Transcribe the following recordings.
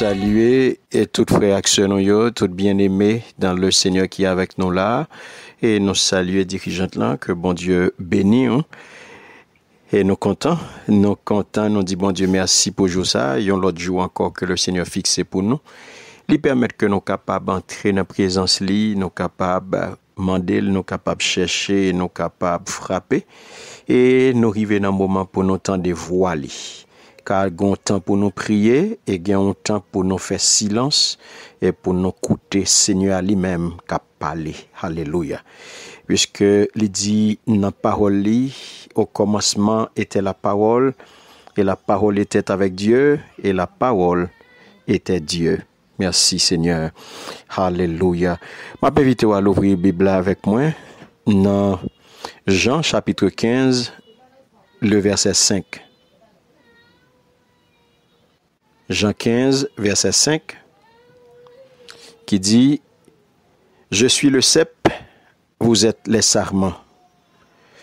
saluer et toute frère yo, tout bien-aimé dans le Seigneur qui est avec nous là. Et nous saluer dirigeantes là, que bon Dieu bénit. Hein. Et nous contents, nous contents, nous disons bon Dieu merci pour jour ça. Et l'autre jour encore que le Seigneur fixe pour nous. Lui permet que nous capables d'entrer dans la présence lui, nous capables demander, nous capables chercher, nous capables frapper. Et nous arriver dans un moment pour nous tendre voix car temps pour nous prier et prier pour nous yon tan pou pour nous silans, e pou pour nous Seigneur lui-même qui a parlé. Haleluya. Puisque il dit dans la parole, au commencement était la parole et la parole était avec Dieu et la parole était Dieu. Merci Seigneur. Je Ma vous à ouvrir la Bible avec moi dans Jean chapitre 15, le verset 5. Jean 15, verset 5, qui dit, Je suis le cep, vous êtes les sarments.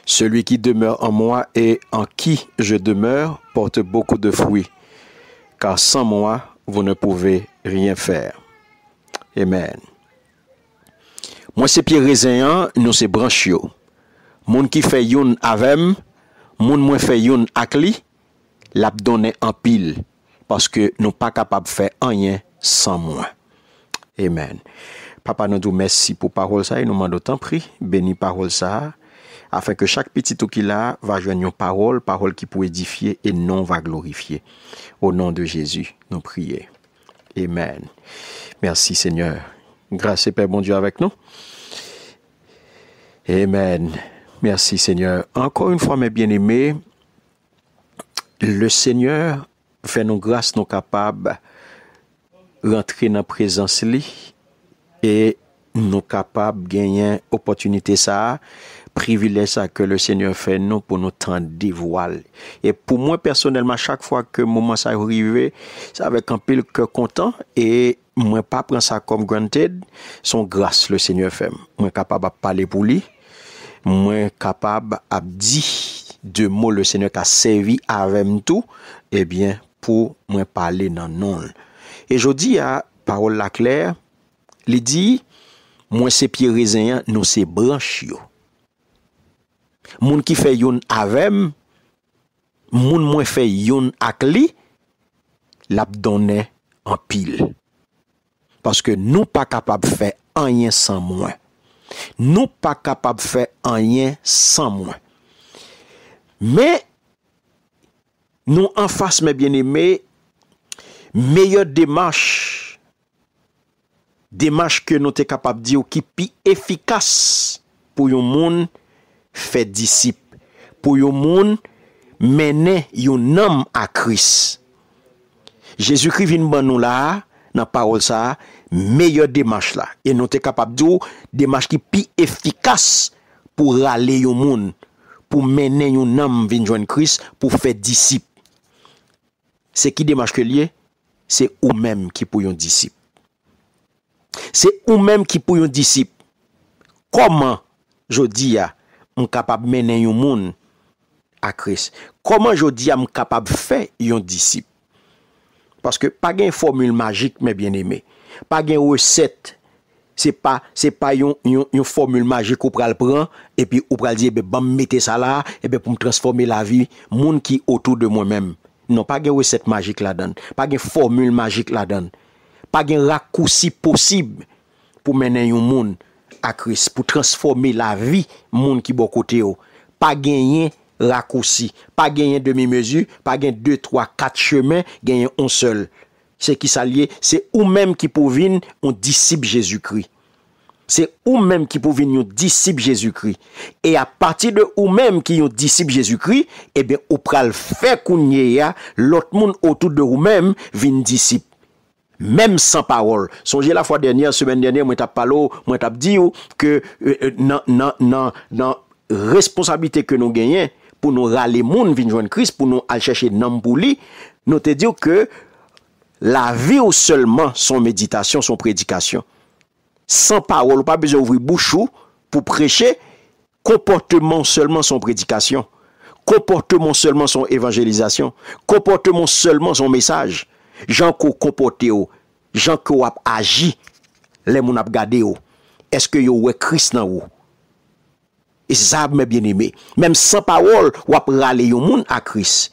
Celui qui demeure en moi et en qui je demeure porte beaucoup de fruits, car sans moi, vous ne pouvez rien faire. Amen. Moi, c'est Pierre Rézéan, nous c'est Branchio. Moun qui fait yon avem, moun moi fait yon akli, l'abdonné en pile parce que sommes pas capables de faire rien sans moi. Amen. Papa nous remercions pour pour parole Nous nous demandons, autant tan prix ça, afin que chaque petit tout qui a va joindre une parole, parole qui peut édifier et non va glorifier. Au nom de Jésus, nous prions. Amen. Merci Seigneur. Grâce et Père bon Dieu avec nous. Amen. Merci Seigneur. Encore une fois, mes bien-aimés, le Seigneur fè nou grase nou kapab rentre nan prezans li e nou kapab genyen opotunite sa privile sa ke le seigneur fè nou pou nou tan di voal e pou mwen personelman chak fwa ke mouman sa yorive sa vek an pil ke kontan e mwen pa pren sa kom granted son grase le seigneur fèm mwen kapab ap pale pou li mwen kapab ap di de mou le seigneur ka sevi avèm tou, ebyen eh pou mwen pale nan nol. E jodi a parol la kler, li di, mwen se pi rezenyan nou se branch yo. Moun ki fe yon avem, moun mwen fe yon ak li, lap done an pil. Paske nou pa kapab fe anyen san mwen. Nou pa kapab fe anyen san mwen. Me, Nou an fase mè bienemè, meyè demache, demache ki nou te kapab diyo ki pi efikas pou yon moun fè disip. Pou yon moun mène yon nam a Kris. Jezou kri vin ban nou la, nan parol sa, meyè demache la. E nou te kapab diyo, demache ki pi efikas pou rale yon moun, pou mène yon nam vin jwen Kris, pou fè disip. Se ki demache ke liye, se ou menm ki pou yon disip. Se ou menm ki pou yon disip, koman jodi a m kapab menen yon moun a kris? Koman jodi a m kapab fe yon disip? Paske pa gen formule magik men bien eme. Pa gen ou set, se pa yon formule magik ou pral pran, epi ou pral diye, be bam mette sa la, epi pou m transforme la vi moun ki otou de moun menm. Non, pa gen wè set magik la dan. Pa gen formule magik la dan. Pa gen lakousi posib pou menen yon moun a kris. Pou transforme la vi moun ki bo kote yo. Pa gen yon lakousi. Pa gen yon demi-mesu. Pa gen yon 2, 3, 4 chemen. Gen yon 1 sol. Se ki sa liye, se ou menm ki pou vin, on disib Jésus-Christ. Se ou menm ki pou vin yon disip jesu kri. E a pati de ou menm ki yon disip jesu kri, ebe ou pral fe kounye ya, lot moun otout de ou menm vin disip. Menm san parol. Sonje la fwa denye, semen denye, mwen tap palo, mwen tap diyo, ke e, e, nan responsabite ke nou genyen, pou nou rale moun vin joan kris, pou nou alcheche nan mbouli, nou te diyo ke la vi ou seulement son meditasyon, son predikasyon. San parol, wap ap bezo ouvri bouchou pou preche, komporte moun selman son predikasyon, komporte moun selman son evanjelizasyon, komporte moun selman son mesaj, jan ko komporte yo, jan ko wap aji, le moun ap gade yo, eske yo wekris nan yo. E sa ap me bien ime. Mem san parol, wap rale yo moun akris.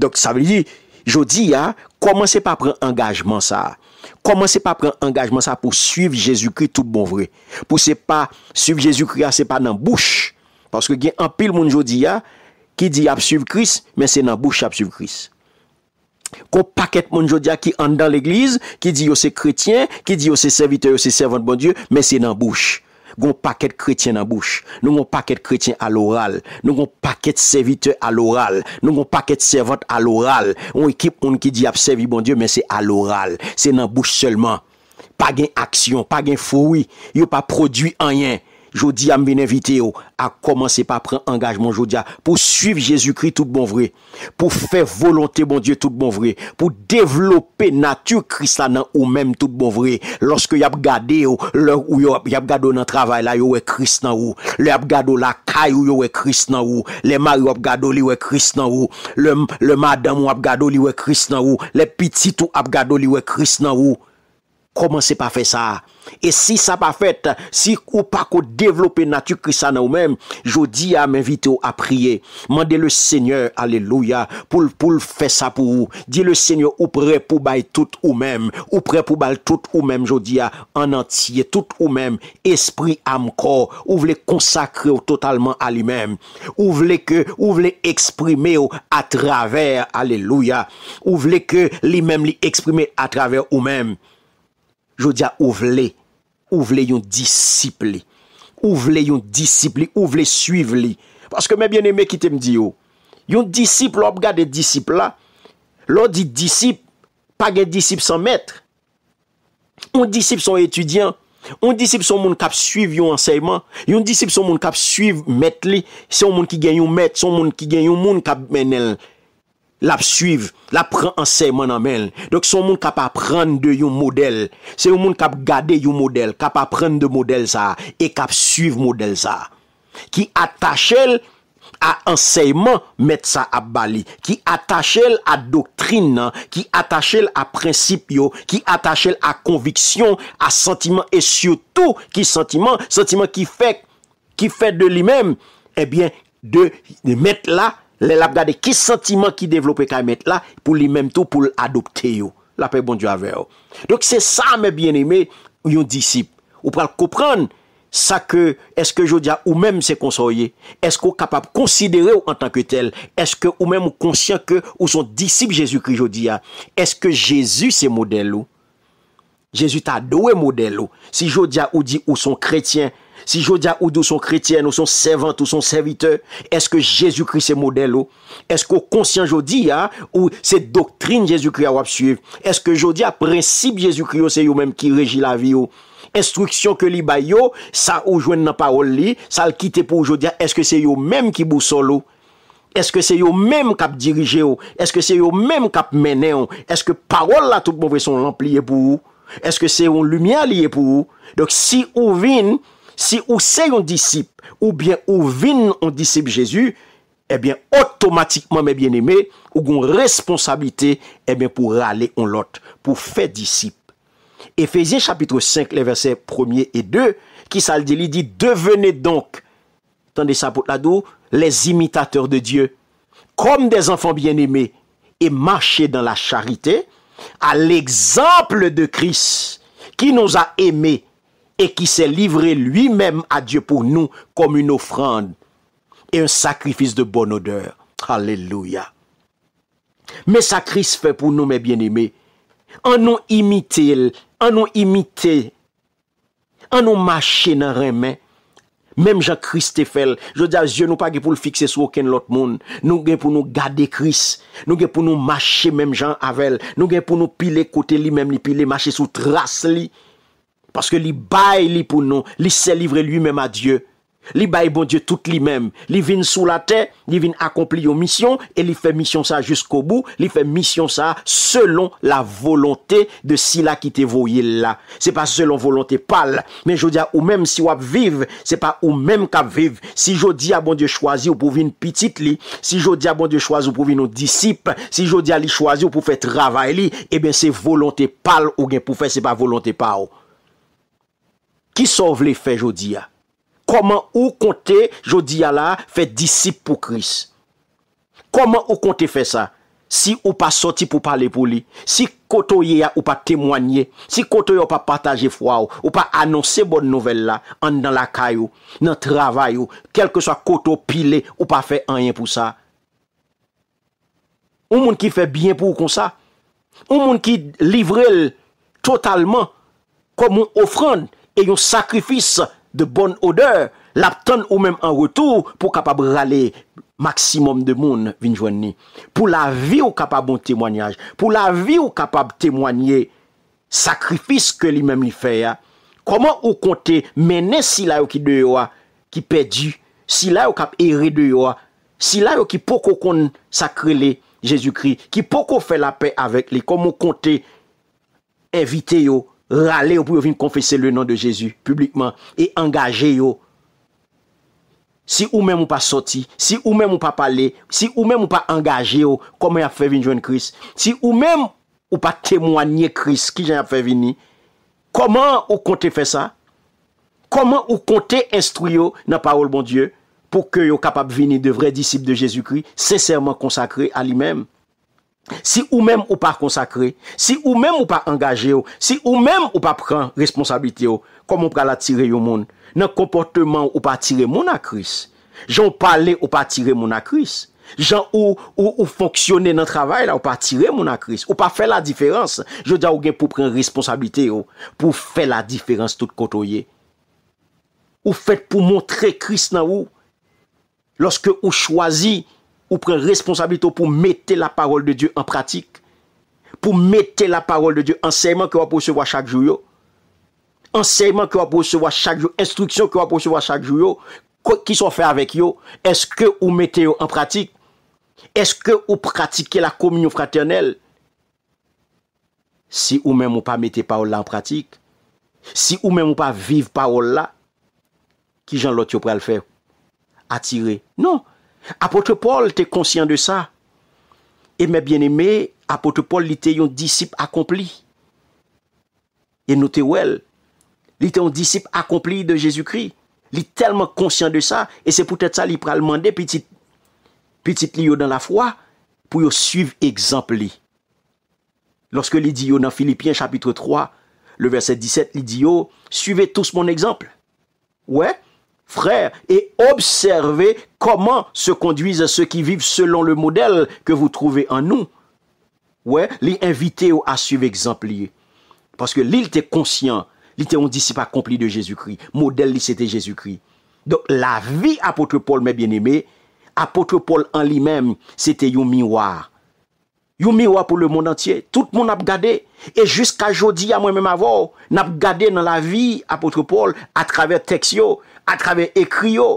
Dok sa veni di, jodi ya, koman se pa pren angajman sa a? Koman se pa pren angajman sa pou suiv Jésus-Christ tout bon vre? Pou se pa suiv Jésus-Christ ah, se pa nan bouch? Paske gen apil moun jodia ah, ki di ap suiv Christ, men se nan bouch ap suiv Christ. Ko paket moun jodia ah, ki andan l'eglise, ki di yo oh, se kretien, ki di yo oh, se servite, yo oh, se servante bon Dieu, men se nan bouch. Gon paket kretien nan bouch. Non gon paket kretien al oral. Non gon paket serviteur al oral. Non gon paket servote al oral. On ekip, on ki di ap servi bon dieu, men se al oral. Se nan bouch selman. Pa gen aksyon, pa gen foui. Yo pa prodwi anyen. Jodi a mwen evite yo a komanse pa pren angajman jodi a pou suivi Jezu Kri tout bon vre, pou fe volonte bon Diyo tout bon vre, pou devlope natur kris la nan ou men tout bon vre. Lorske y ap gade yo, y ap gado nan travay la yo we kris nan ou, le ap gado la kay yo yo we kris nan ou, le ma yo ap gado li we kris nan ou, le ma dam yo ap gado li we kris nan ou, le pitit yo ap gado li we kris nan ou. Koman se pa fe sa? E si sa pa fet, si ou pa ko devlope natu krisana ou mem, jodi ya m'invite ou a priye. Mande le seigneur, aleluya, pou l'pou l'fe sa pou ou. Di le seigneur, ou pre pou bay tout ou mem. Ou pre pou bay tout ou mem, jodi ya. En antie, tout ou mem. Esprit amko, ou vle konsakre ou totalman a li mem. Ou vle ke, ou vle eksprime ou a traver, aleluya. Ou vle ke, li mem li eksprime a traver ou mem. Jou diya ou vle, ou vle yon disip li. Ou vle yon disip li, ou vle suiv li. Paske mè bien eme ki te mdi yo. Oh, yon disip, lop gade disip la, lop di disip, pa gen disip san mèt. Yon disip son etudyan, yon disip son moun kap suiv yon ansèyman. Yon disip son moun kap suiv mèt li. Son moun ki gen yon mèt, son moun ki gen yon moun kap menèl. l ap suiv, l ap pran anseyman anmen. Donk son moun kap ap pran de yon model, se yon moun kap gade yon model, kap ap pran de model sa, e kap suiv model sa. Ki atache l a anseyman, met sa ap bali. Ki atache l a doktrine nan, ki atache l a prinsip yo, ki atache l a konviksyon, a sentimen, e syoutou ki sentimen, sentimen ki fe de li men, e bien de met la les l'a qui sentiment qui développe ca là pour lui-même tout pour l'adopter yo. La paix bon Dieu avec yo. Donc c'est ça mes bien-aimés, yon disciple. Ou pour comprendre ça que est-ce que Jodia ou même c'est conseiller est-ce qu'on capable de considérer en tant que tel est-ce que ou même conscient que ou son disciple Jésus-Christ est-ce que Jésus c'est modèle ou Jésus t'a doué modèle si Jodia ou dit ou son chrétien Si jodia ou dou son kretyen, ou son servant, ou son serviteur, eske Jezoukri se modele ou? Eske ou konsyen jodia ou se doktrine Jezoukri a wap suive? Eske jodia prinsip Jezoukri ou se yo menm ki reji la vi ou? Instruksyon ke li bayo, sa ou jwen nan parol li, sa l kite pou jodia, eske se yo menm ki bousol ou? Eske se yo menm kap dirije ou? Eske se yo menm kap mene ou? Eske parol la tout mouve son lamp liye pou ou? Eske se yon lumya liye pou ou? Dok si ou vin... Si ou c'est un disciple, ou bien ou vin un disciple Jésus, eh bien, automatiquement, mes bien-aimés, ou une responsabilité, eh bien, pour aller en lot, pour faire disciple. Éphésiens chapitre 5, les versets 1 et 2, qui ça dit, dit, devenez donc, attendez ça pour la dou, les imitateurs de Dieu, comme des enfants bien-aimés, et marchez dans la charité, à l'exemple de Christ, qui nous a aimés et qui s'est livré lui-même à Dieu pour nous comme une offrande et un sacrifice de bonne odeur. Alléluia. Mais ça Christ fait pour nous, mes bien-aimés, en nous imiter, en nous imiter, en nous marcher dans Même Jean-Christ fait, je dis à Dieu, nous pas pour le fixer sur aucun autre monde. Nous gain pour nous garder Christ. Nous gain pour nous marcher même Jean avel Nous gain pour nous piler côté lui-même, lui piler, marcher sous trace Paske li bay li pou nou. Li se livre lui menm a Diyo. Li bay bon Diyo tout li menm. Li vin sou la te. Li vin akompli yo misyon. E li fe misyon sa jousk obou. Li fe misyon sa selon la volonté de sila ki te voye la. Se pa selon volonté pal. Men jodi a ou menm si wap viv. Se pa ou menm kap viv. Si jodi a bon Diyo chwazi ou pou vin pitit li. Si jodi a bon Diyo chwazi ou pou vin nou disip. Si jodi a li chwazi ou pou fe travay li. E eh ben se volonté pal ou gen pou fe se pa volonté pal ou. Ki sa vle fe jodia? Koman ou konte jodia la fe disip pou kris? Koman ou konte fe sa? Si ou pa soti pou pale pou li? Si koto ye ya ou pa temwanye? Si koto yo pa pataje fwa ou? Ou pa anonse bon novella? An nan lakay ou? Nan travay ou? Kelke sa koto pile ou pa fe anyen pou sa? Ou moun ki fe byen pou ou kon sa? Ou moun ki livrel totalman? Komoun ofran? e yon sakrifis de bon odeur, lap ton ou menm an retou, pou kapab rale maksimum de moun vinjouan ni. Pou la vi ou kapab moun temwanyaj, pou la vi ou kapab temwanyaj, sakrifis ke li menm li fè ya, koman ou konte mene sila ou ki deyo a, ki pè di, sila ou kap eri deyo a, sila ou ki poko kon sakre li, jesu kri, ki poko fè la pè avèk li, koman ou konte evite yo, Rale ou pou yo vin konfese le nan de Jezu publikman E engaje yo Si ou men mou pa soti Si ou men mou pa pale Si ou men mou pa engaje yo Koman ya fe vin joan Kris Si ou men mou pa temwaniye Kris Ki jan ya fe vini Koman ou konte fe sa Koman ou konte instru yo nan parol bon Diyo Po ke yo kapab vini de vre disip de Jezu Kris Seseyman konsakri a li men Si ou mèm ou pa konsakre, si ou mèm ou pa engaje yo, si ou mèm ou pa pren responsabilite yo, komon pa la tire yo moun, nan komportèman ou pa tire moun a Kris, jan ou pa le ou pa tire moun a Kris, jan ou ou ou foksyone nan travay la ou pa tire moun a Kris, ou pa fe la diferanse, je diya ou gen pou pren responsabilite yo, pou fe la diferanse tout koto ye, ou fet pou montre Kris nan ou, loske ou chwazi, ou prend responsabilité pour mettre la parole de Dieu en pratique, pour mettre la parole de Dieu, enseignement que vous recevoir chaque jour, enseignement que vous recevoir chaque jour, instruction que vous recevoir chaque jour, qui sont fait avec vous, est-ce que vous mettez en pratique? Est-ce que vous pratiquez la communion fraternelle? Si vous même ou pas mettez parole là en pratique, si ou même ou pas vivre parole là, qui j'en l'autre le faire? Attirer. Non, Apôtre Paul était conscient de ça. Et mes bien-aimés, apôtre Paul était un disciple accompli. Et notez vous il était un disciple accompli de Jésus-Christ. Il est tellement conscient de ça et c'est peut-être ça qu'il peut demander petit petit dans la foi pour suivre exemple Lorsque il dans Philippiens chapitre 3, le verset 17, il dit suivez tous mon exemple. Ouais, frères, et observez comment se conduisent ceux qui vivent selon le modèle que vous trouvez en nous. Ouais, les inviter à suivre exemplier. Parce que l'île était conscient, l'île était un disciple accompli de Jésus-Christ. Modèle, c'était Jésus-Christ. Donc, la vie apôtre Paul, mes bien-aimés, apôtre Paul en lui-même, c'était un miroir. Un miroir pour le monde entier. Tout le monde a regardé. Et jusqu'à aujourd'hui, à moi-même avant, n'a regardé dans la vie apôtre Paul à travers texte, a traven ekrio,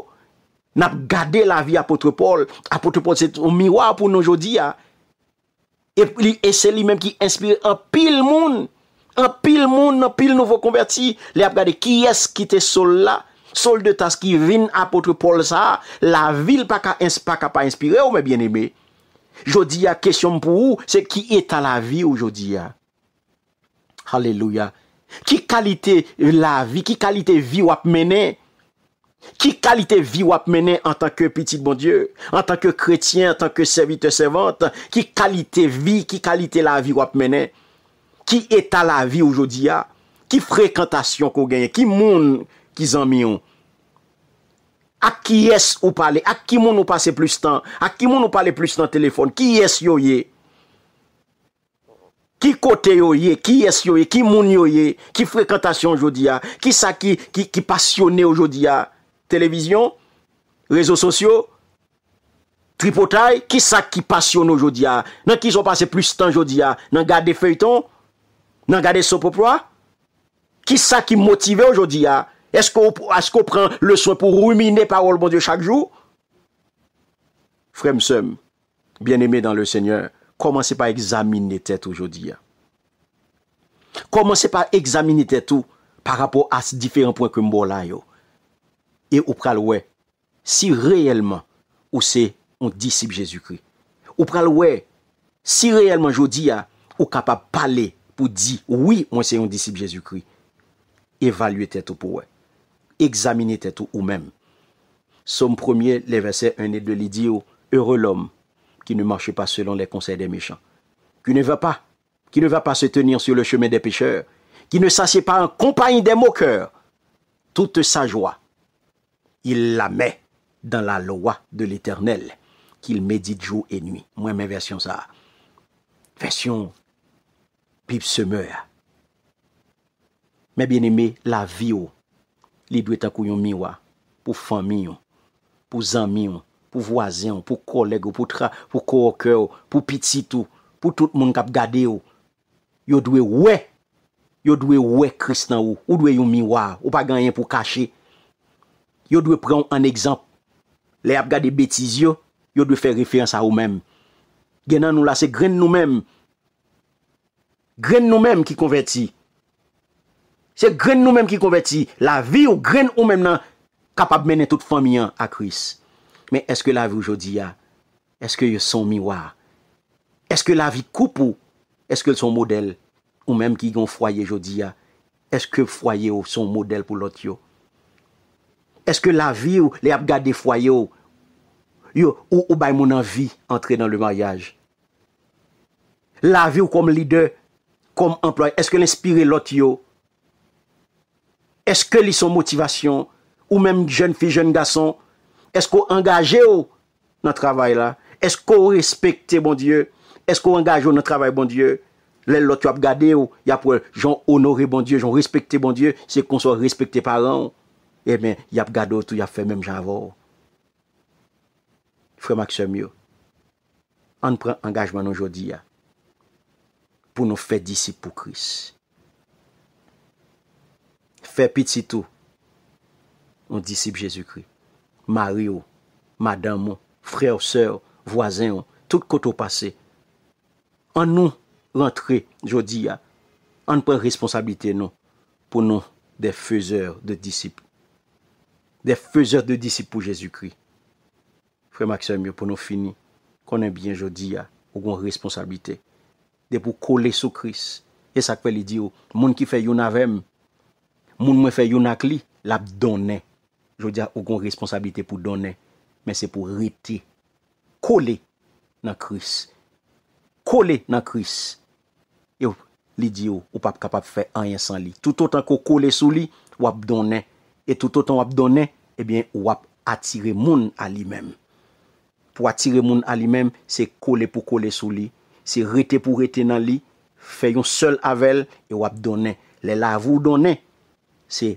nap gade la vi apotre Paul, apotre Paul se miwa pou nou jodi ya, e se li menm ki inspire an pil moun, an pil moun, an pil nouvo konverti, li ap gade ki es ki te sol la, sol de tas ki vin apotre Paul sa, la vil pa ka pa inspire, ou me bien eme, jodi ya, kesyon pou ou, se ki etan la vi ou jodi ya, halleluja, ki kalite la vi, ki kalite vi wap menen, Ki kalite vi wap mene An tanke petit bon dieu An tanke kretien, an tanke servite servante Ki kalite vi, ki kalite la vi wap mene Ki eta la vi oujodi ya Ki frekantasyon ko genye Ki moun ki zanmion A ki yes ou pale A ki moun ou pase plus tan A ki moun ou pale plus tan telefon Ki yes yo ye Ki kote yo ye Ki yes yo ye, ki moun yo ye Ki frekantasyon oujodi ya Ki saki, ki pasyonen oujodi ya télévision, réseaux sociaux, tripotail, qui ça qui passionne aujourd'hui hein? Dans qui ont passé plus de temps aujourd'hui hein? Dans garder feuilleton, dans garder son propre Qui ça qui motive aujourd'hui hein? Est-ce qu'on est prend le soin pour ruminer parole bon Dieu chaque jour Frère bien-aimé dans le Seigneur, commencez par examiner tête aujourd'hui. Commencez par examiner tête tout par rapport à ces différents points que avons là et ou pral si réellement ou c'est un disciple Jésus-Christ. Ou pral si réellement jodi a ou capable parler pour dire oui, on c'est un disciple Jésus-Christ. Évaluer tête pour examinez Examiner tête ou même. Somme premier, les versets 1 et 2 Il dit heureux l'homme qui ne marche pas selon les conseils des méchants, qui ne va pas, qui ne va pas se tenir sur le chemin des pécheurs, qui ne s'assied pas en compagnie des moqueurs. Toute sa joie il la met dans la loi de l'Éternel qu'il médite jour et nuit. Moi, mes versions ça. Version Pip Semeur. Mais bien aimé, la vie, li doit être un miwa, pour famille, oh, pour amis, oh, pour voisins, oh, pour collègues, pour tra, pour pour piti tout, pour tout le monde qui a regardé. Yo doit ouais, yo doit ouais Christ ou, ou doit yon miwa, ou pas gagner pour cacher. yo dwe preon an ekzamp. Le ap gade betiz yo, yo dwe fe referans a ou mem. Genan nou la, se gren nou mem. Gren nou mem ki konverti. Se gren nou mem ki konverti. La vi ou gren ou mem nan kapab menen tout famiyan a kris. Men eske la vi ou jodi ya? Eske yo son miwa? Eske la vi koup ou? Eske son model? Ou mem ki yon fwaye jodi ya? Eske fwaye ou son model pou lot yo? Eske la vi ou li ap gade fwa yo? Yo, ou ou bay moun an vi entre nan le maryaj? La vi ou kom leader, kom employ, eske l'inspire lot yo? Eske li son motivasyon? Ou menm jen fi, jen gason? Eske ou engaje yo nan travay la? Eske ou respekte bon dieu? Eske ou engaje yo nan travay bon dieu? Le lot yo ap gade yo? Ya pou jen honore bon dieu, jen respekte bon dieu, se kon so respekte paran ou? Emen, eh yap gado tout, yap fèmèm jan vò. Frèm ak sèm yò. An prèn angajman nou jodi ya. Poun nou fè disip pou kris. Fè pititou. On disip jesu kri. Mari ou, madame ou, frè ou sè ou, voisin ou, tout kote ou pase. An nou rentre jodi ya. An prèn responsabilite nou. Poun nou defeseur de disip. De fezeur de disip pou Jésus-Christ. Fré Maxime, yo pou nou fini. Konen bien, yo di ya, ou gon responsabilite. De pou kole sou Christ. E sakpe li di yo, moun ki fe yon avem, moun mwen fe yon ak li, la b'donè. Yo di ya, ou gon responsabilite pou donè. Men se pou rite. Kole nan Christ. Kole nan Christ. Yo, li di yo, oh, ou pap kapap fe ayen san li. Tout autant ko kole sou li, wap donè. et toutotan wap done, ebyen eh wap atire moun alimem. Pou atire moun alimem, se kole pou kole sou li, se rete pou rete nan li, fe yon sol avel, e wap done. Le la avou done, se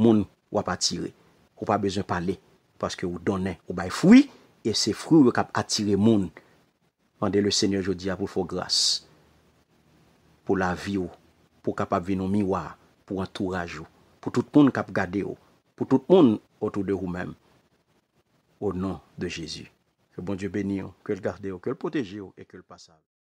moun wap atire. Ou pa bezyon pale, paske ou done, ou bay fwi, e se fwi wap atire moun. Mande le seigneur jodi apou fwo gras. Pou la vi ou, pou kap ap vinou miwa, pou antouraj ou, pou tout moun kap gade ou, pour tout le monde autour de vous-même. Au nom de Jésus. Que bon Dieu bénisse, que le garde, que le protège et que le passe.